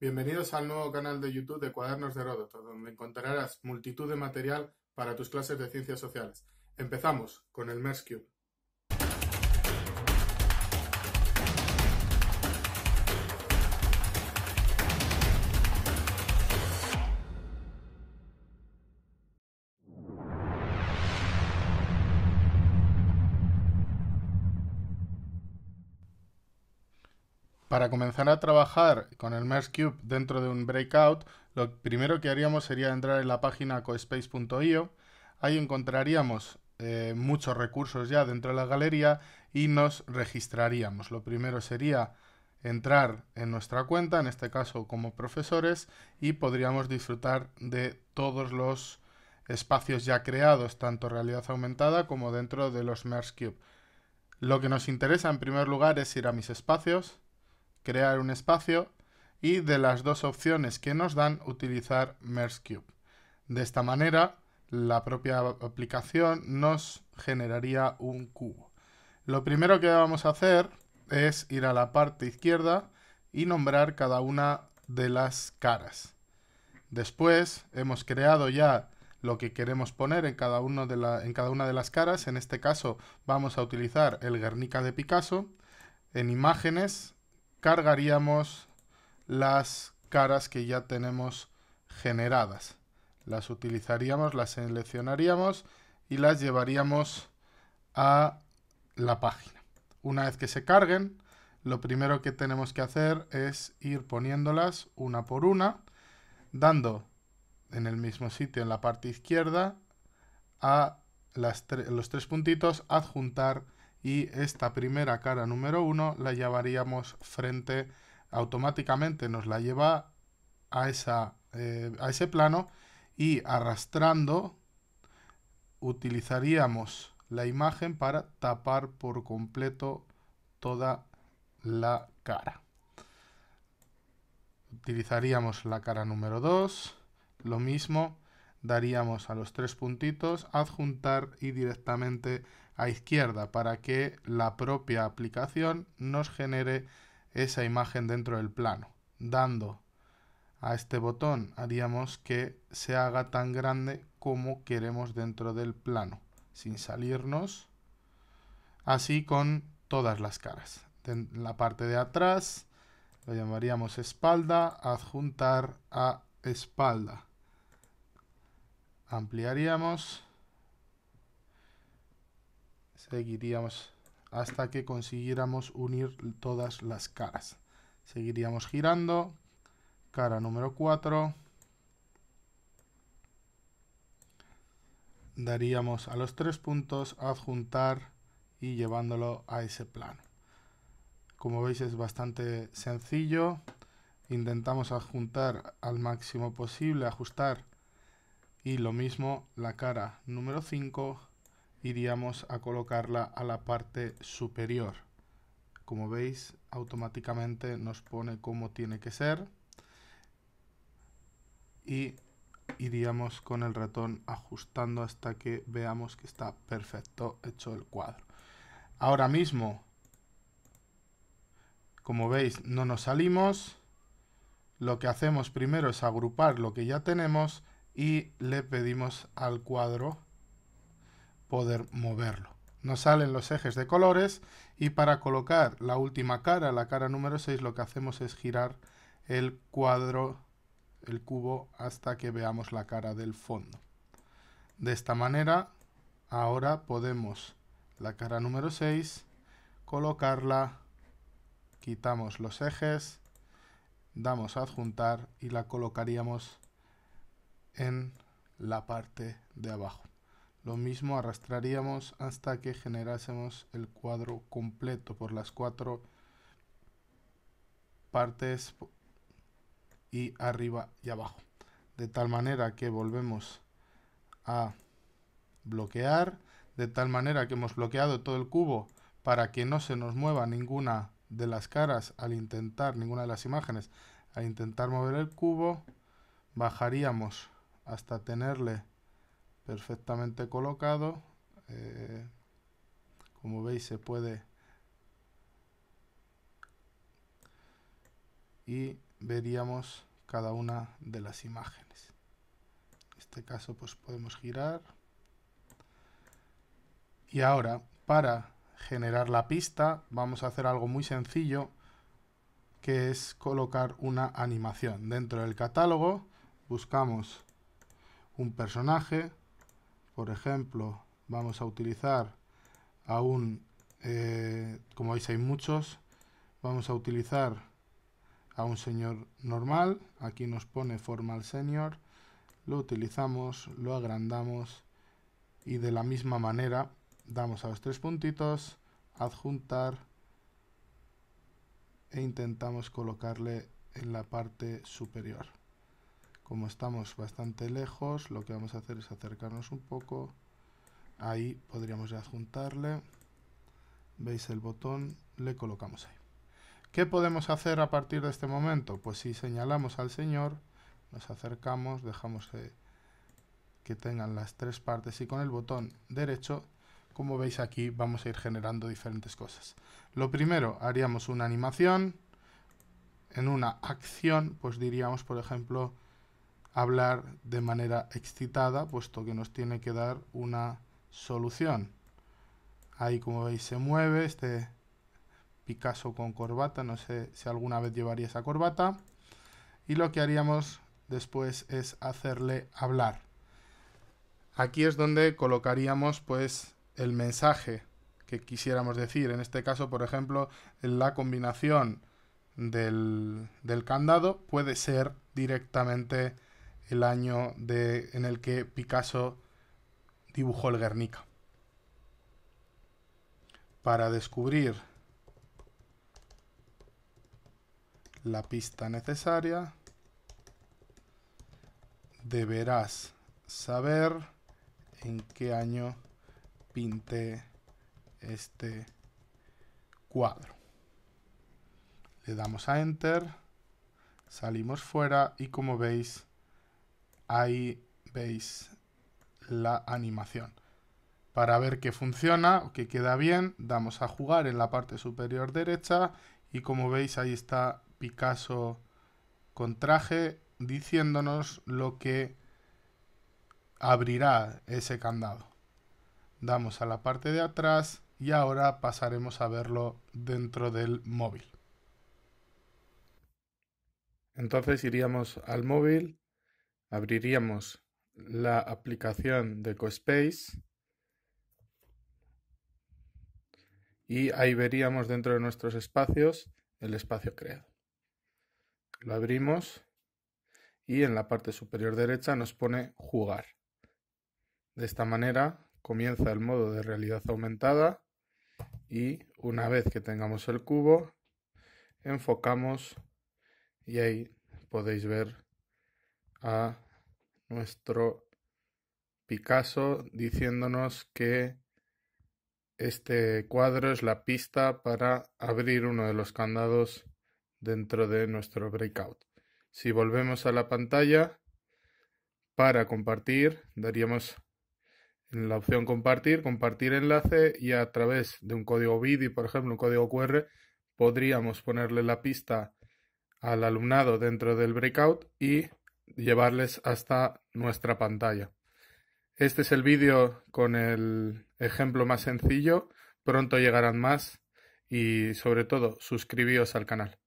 Bienvenidos al nuevo canal de YouTube de Cuadernos de Heródoto, donde encontrarás multitud de material para tus clases de ciencias sociales. Empezamos con el MERSCube. Para comenzar a trabajar con el Merge Cube dentro de un breakout, lo primero que haríamos sería entrar en la página coespace.io. Ahí encontraríamos eh, muchos recursos ya dentro de la galería y nos registraríamos. Lo primero sería entrar en nuestra cuenta, en este caso como profesores, y podríamos disfrutar de todos los espacios ya creados, tanto realidad aumentada como dentro de los Merge Cube. Lo que nos interesa en primer lugar es ir a mis espacios, crear un espacio y de las dos opciones que nos dan utilizar Merge Cube. De esta manera, la propia aplicación nos generaría un cubo. Lo primero que vamos a hacer es ir a la parte izquierda y nombrar cada una de las caras. Después hemos creado ya lo que queremos poner en cada, en cada una de las caras. En este caso vamos a utilizar el Guernica de Picasso. En imágenes cargaríamos las caras que ya tenemos generadas. Las utilizaríamos, las seleccionaríamos y las llevaríamos a la página. Una vez que se carguen, lo primero que tenemos que hacer es ir poniéndolas una por una, dando en el mismo sitio, en la parte izquierda, a las los tres puntitos, adjuntar y esta primera cara número 1 la llevaríamos frente automáticamente nos la lleva a, eh, a ese plano y arrastrando utilizaríamos la imagen para tapar por completo toda la cara. Utilizaríamos la cara número 2, lo mismo daríamos a los tres puntitos, adjuntar y directamente a izquierda para que la propia aplicación nos genere esa imagen dentro del plano. Dando a este botón haríamos que se haga tan grande como queremos dentro del plano, sin salirnos, así con todas las caras. En la parte de atrás lo llamaríamos espalda, adjuntar a espalda ampliaríamos seguiríamos hasta que consiguiéramos unir todas las caras seguiríamos girando cara número 4 daríamos a los tres puntos adjuntar y llevándolo a ese plano como veis es bastante sencillo intentamos adjuntar al máximo posible ajustar y lo mismo la cara número 5 iríamos a colocarla a la parte superior como veis automáticamente nos pone como tiene que ser y iríamos con el ratón ajustando hasta que veamos que está perfecto hecho el cuadro ahora mismo como veis no nos salimos lo que hacemos primero es agrupar lo que ya tenemos y le pedimos al cuadro poder moverlo. Nos salen los ejes de colores y para colocar la última cara, la cara número 6, lo que hacemos es girar el cuadro, el cubo, hasta que veamos la cara del fondo. De esta manera, ahora podemos la cara número 6, colocarla, quitamos los ejes, damos a adjuntar y la colocaríamos en la parte de abajo. Lo mismo arrastraríamos hasta que generásemos el cuadro completo por las cuatro partes y arriba y abajo. De tal manera que volvemos a bloquear, de tal manera que hemos bloqueado todo el cubo para que no se nos mueva ninguna de las caras al intentar, ninguna de las imágenes, al intentar mover el cubo, bajaríamos hasta tenerle perfectamente colocado. Eh, como veis se puede y veríamos cada una de las imágenes. En este caso pues podemos girar. Y ahora para generar la pista vamos a hacer algo muy sencillo que es colocar una animación. Dentro del catálogo buscamos un personaje. Por ejemplo, vamos a utilizar a un, eh, como veis hay muchos, vamos a utilizar a un señor normal. Aquí nos pone formal senior. Lo utilizamos, lo agrandamos y de la misma manera damos a los tres puntitos, adjuntar e intentamos colocarle en la parte superior. Como estamos bastante lejos, lo que vamos a hacer es acercarnos un poco. Ahí podríamos ya adjuntarle. Veis el botón, le colocamos ahí. ¿Qué podemos hacer a partir de este momento? Pues si señalamos al señor, nos acercamos, dejamos que, que tengan las tres partes y con el botón derecho como veis aquí vamos a ir generando diferentes cosas. Lo primero, haríamos una animación. En una acción, pues diríamos, por ejemplo, hablar de manera excitada, puesto que nos tiene que dar una solución. Ahí, como veis, se mueve este Picasso con corbata. No sé si alguna vez llevaría esa corbata. Y lo que haríamos después es hacerle hablar. Aquí es donde colocaríamos pues el mensaje que quisiéramos decir. En este caso, por ejemplo, la combinación del, del candado puede ser directamente el año de, en el que Picasso dibujó el Guernica. Para descubrir la pista necesaria, deberás saber en qué año pinté este cuadro. Le damos a Enter, salimos fuera y como veis ahí veis la animación. Para ver que funciona, que queda bien, damos a jugar en la parte superior derecha y como veis ahí está Picasso con traje diciéndonos lo que abrirá ese candado. Damos a la parte de atrás y ahora pasaremos a verlo dentro del móvil. Entonces iríamos al móvil abriríamos la aplicación de CoSpace y ahí veríamos dentro de nuestros espacios el espacio creado. Lo abrimos y en la parte superior derecha nos pone jugar. De esta manera comienza el modo de realidad aumentada y una vez que tengamos el cubo enfocamos y ahí podéis ver a nuestro Picasso diciéndonos que este cuadro es la pista para abrir uno de los candados dentro de nuestro breakout. Si volvemos a la pantalla para compartir, daríamos en la opción compartir, compartir enlace y a través de un código y por ejemplo, un código QR, podríamos ponerle la pista al alumnado dentro del breakout y llevarles hasta nuestra pantalla. Este es el vídeo con el ejemplo más sencillo, pronto llegarán más y sobre todo suscribíos al canal.